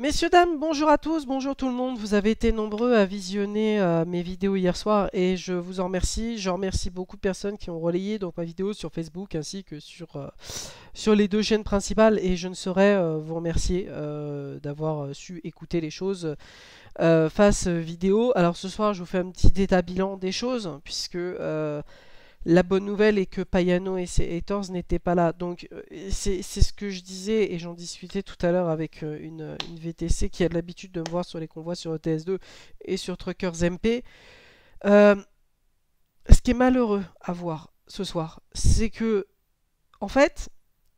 Messieurs, dames, bonjour à tous, bonjour tout le monde. Vous avez été nombreux à visionner euh, mes vidéos hier soir et je vous en remercie. Je remercie beaucoup de personnes qui ont relayé donc ma vidéo sur Facebook ainsi que sur, euh, sur les deux chaînes principales et je ne saurais euh, vous remercier d'avoir su écouter les choses face vidéo. Alors ce soir, je vous fais un petit état bilan des choses puisque la bonne nouvelle est que Payano et, ses n'étaient pas là. Donc euh, c'est ce que je disais et j'en discutais tout à l'heure avec euh, une, VTC qui a l'habitude de me voir sur les convois sur ETS2 et sur Truckers MP. Euh, ce qui est malheureux à voir ce soir, c'est que en fait,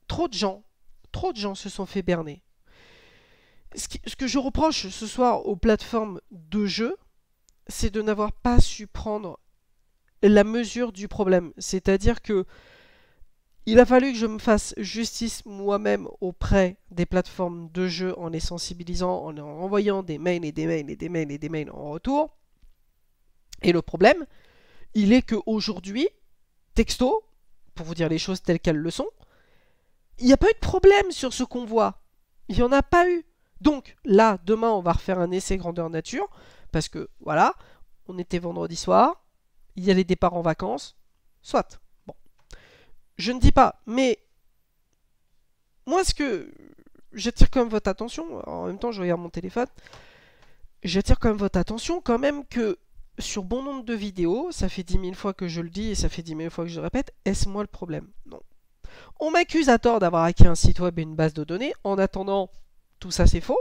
trop de gens, trop de gens se sont fait berner. Ce, ce que je reproche ce soir aux plateformes de jeu, c'est de n'avoir pas su prendre la mesure du problème. C'est-à-dire que il a fallu que je me fasse justice moi-même auprès des plateformes de jeu en les sensibilisant, en envoyant des mails et des mails et des mails et des mails en retour. Et le problème, il est qu'aujourd'hui, texto, pour vous dire les choses telles qu'elles le sont, il n'y a pas eu de problème sur ce qu'on voit. Il n'y en a pas eu. Donc là, demain, on va refaire un essai grandeur nature, parce que voilà, on était vendredi soir, il y a les départs en vacances, soit. Bon. Je ne dis pas, mais moi ce que j'attire quand même votre attention, en même temps je regarde mon téléphone, j'attire quand même votre attention quand même que sur bon nombre de vidéos, ça fait dix mille fois que je le dis et ça fait dix mille fois que je le répète, est-ce moi le problème Non. On m'accuse à tort d'avoir acquis un site web et une base de données, en attendant, tout ça c'est faux,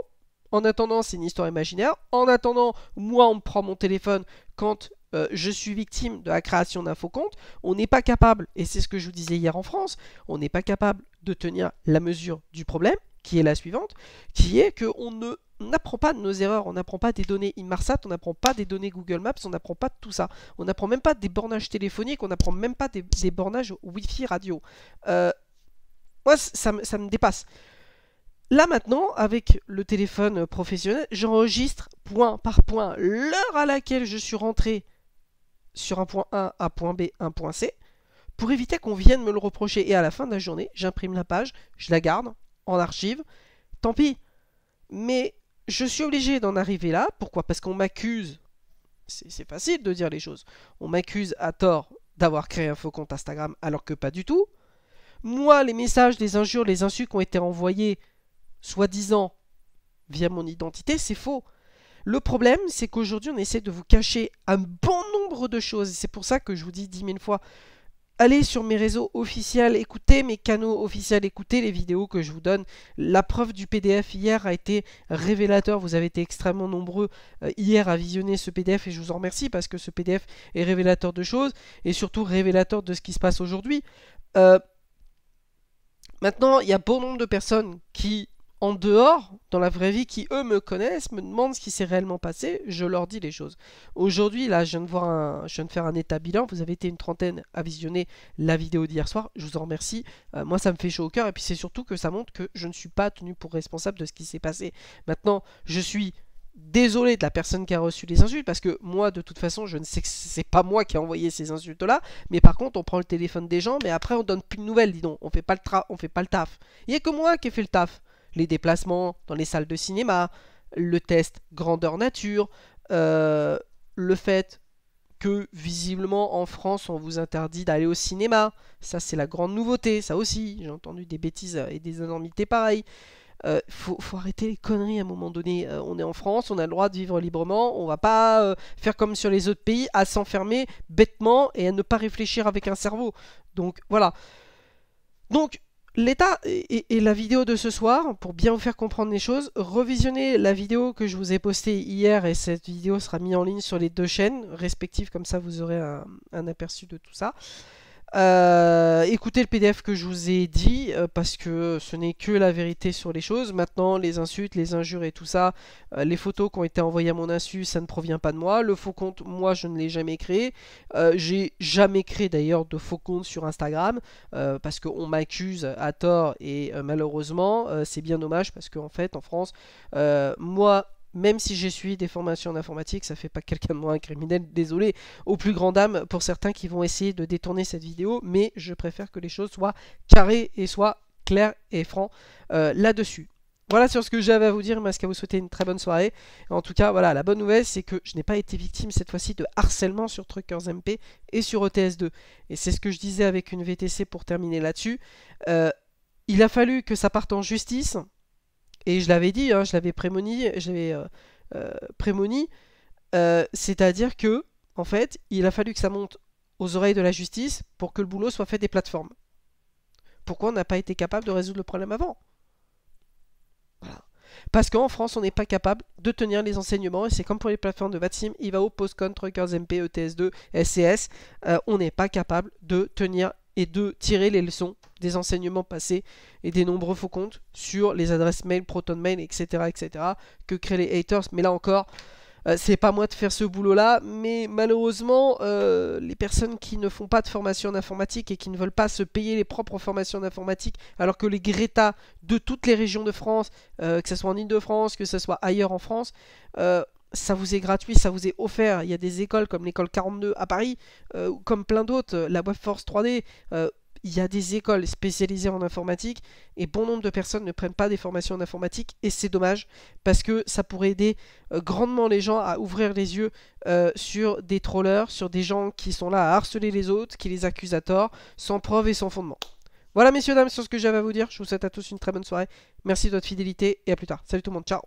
en attendant, c'est une histoire imaginaire. En attendant, moi, on me prend mon téléphone quand euh, je suis victime de la création compte. on n'est pas capable, et c'est ce que je vous disais hier en France, on n'est pas capable de tenir la mesure du problème, qui est la suivante, qui est qu'on ne n'apprend pas de nos erreurs, on n'apprend pas des données Inmarsat, on n'apprend pas des données Google Maps, on n'apprend pas de tout ça. On n'apprend même pas des bornages téléphoniques, on n'apprend même pas des, bornages Wi-Fi radio. Euh, moi, ça, ça me dépasse. Là maintenant, avec le téléphone professionnel, j'enregistre point par point l'heure à laquelle je suis rentré sur un point A, à point B, un point C, pour éviter qu'on vienne me le reprocher. Et à la fin de la journée, j'imprime la page, je la garde en archive, tant pis. Mais je suis obligé d'en arriver là. Pourquoi Parce qu'on m'accuse, c'est facile de dire les choses, on m'accuse à tort d'avoir créé un faux compte Instagram alors que pas du tout. Moi, les messages, les injures, les insultes qui ont été envoyés, soi-disant, via mon identité, c'est faux. Le problème, c'est qu'aujourd'hui, on essaie de vous cacher un bon nombre de choses. C'est pour ça que je vous dis dix mille fois, allez sur mes réseaux officiels, écoutez mes canaux officiels, écoutez les vidéos que je vous donne. La preuve du PDF hier a été révélateur, vous avez été extrêmement nombreux euh, hier à visionner ce PDF et je vous en remercie parce que ce PDF est révélateur de choses et surtout révélateur de ce qui se passe aujourd'hui. Euh, maintenant, il y a bon nombre de personnes qui en dehors, dans la vraie vie, qui eux me connaissent, me demandent ce qui s'est réellement passé, je leur dis les choses. Aujourd'hui, là, je viens, de je faire un état bilan, vous avez été une trentaine à visionner la vidéo d'hier soir, je vous en remercie, euh, moi ça me fait chaud au cœur, et puis c'est surtout que ça montre que je ne suis pas tenu pour responsable de ce qui s'est passé. Maintenant, je suis désolé de la personne qui a reçu les insultes parce que moi de toute façon je ne sais que c'est pas moi qui ai envoyé ces insultes là mais par contre on prend le téléphone des gens mais après on donne plus de nouvelles dis donc on fait pas le tra on fait pas le taf il y a que moi qui ai fait le taf les déplacements dans les salles de cinéma, le test grandeur nature, euh, le fait que visiblement en France on vous interdit d'aller au cinéma, ça c'est la grande nouveauté, ça aussi, j'ai entendu des bêtises et des énormités pareilles. Euh, faut, arrêter les conneries à un moment donné. Euh, on est en France, on a le droit de vivre librement, on va pas euh, faire comme sur les autres pays, à s'enfermer bêtement et à ne pas réfléchir avec un cerveau. Donc voilà. Donc l'état et, la vidéo de ce soir, pour bien vous faire comprendre les choses, revisionnez la vidéo que je vous ai postée hier et cette vidéo sera mise en ligne sur les deux chaînes respectives, comme ça vous aurez un aperçu de tout ça. Euh, écoutez le PDF que je vous ai dit, euh, parce que ce n'est que la vérité sur les choses. Maintenant, les insultes, les injures et tout ça, euh, les photos qui ont été envoyées à mon insu, ça ne provient pas de moi. Le faux compte, moi, je ne l'ai jamais créé. J'ai jamais créé d'ailleurs de faux compte sur Instagram, parce qu'on m'accuse à tort, et malheureusement, c'est bien dommage, parce qu'en en fait, en France, moi, même si j'ai suivi des formations en informatique, ça fait pas quelqu'un de moins un criminel, désolé, au plus grand dame pour certains qui vont essayer de détourner cette vidéo, mais je préfère que les choses soient carrées et soient claires et francs euh, là-dessus. Voilà sur ce que j'avais à vous dire, à vous souhaiter une très bonne soirée. En tout cas, voilà, la bonne nouvelle, c'est que je n'ai pas été victime cette fois-ci de harcèlement sur Truckers MP et sur ots 2 Et c'est ce que je disais avec une VTC pour terminer là-dessus. Euh, il a fallu que ça parte en justice, et je l'avais dit, hein, je l'avais prémoni, euh, euh, euh, C'est-à-dire que, en fait, il a fallu que ça monte aux oreilles de la justice pour que le boulot soit fait des plateformes. Pourquoi on n'a pas été capable de résoudre le problème avant Parce qu'en France, on n'est pas capable de tenir les enseignements, et c'est comme pour les plateformes de VATSIM, IVAO, POSCON, Truckers, MP, ETS2, SCS, on n'est pas capable de tenir et de tirer les leçons des enseignements passés et des nombreux faux comptes sur les adresses mail, Proton Mail, etc., etc., que créent les haters. Mais là encore, euh, c'est pas moi de faire ce boulot-là, mais malheureusement, euh, les personnes qui ne font pas de formation en informatique et qui ne veulent pas se payer les propres formations en informatique, alors que les Greta de toutes les régions de France, euh, que ce soit en Ile-de-France, que ce soit ailleurs en France, ça vous est gratuit, ça vous est offert. Il y a des écoles comme l'école 42 à Paris, euh, comme plein d'autres, euh, la Webforce 3D. Euh, il y a des écoles spécialisées en informatique et bon nombre de personnes ne prennent pas des formations en informatique et c'est dommage parce que ça pourrait aider grandement les gens à ouvrir les yeux sur des trollers, sur des gens qui sont là à harceler les autres, qui les accusent à tort, sans preuve et sans fondement. Voilà messieurs, dames, sur ce que j'avais à vous dire. Je vous souhaite à tous une très bonne soirée. Merci de votre fidélité et à plus tard. Salut tout le monde, ciao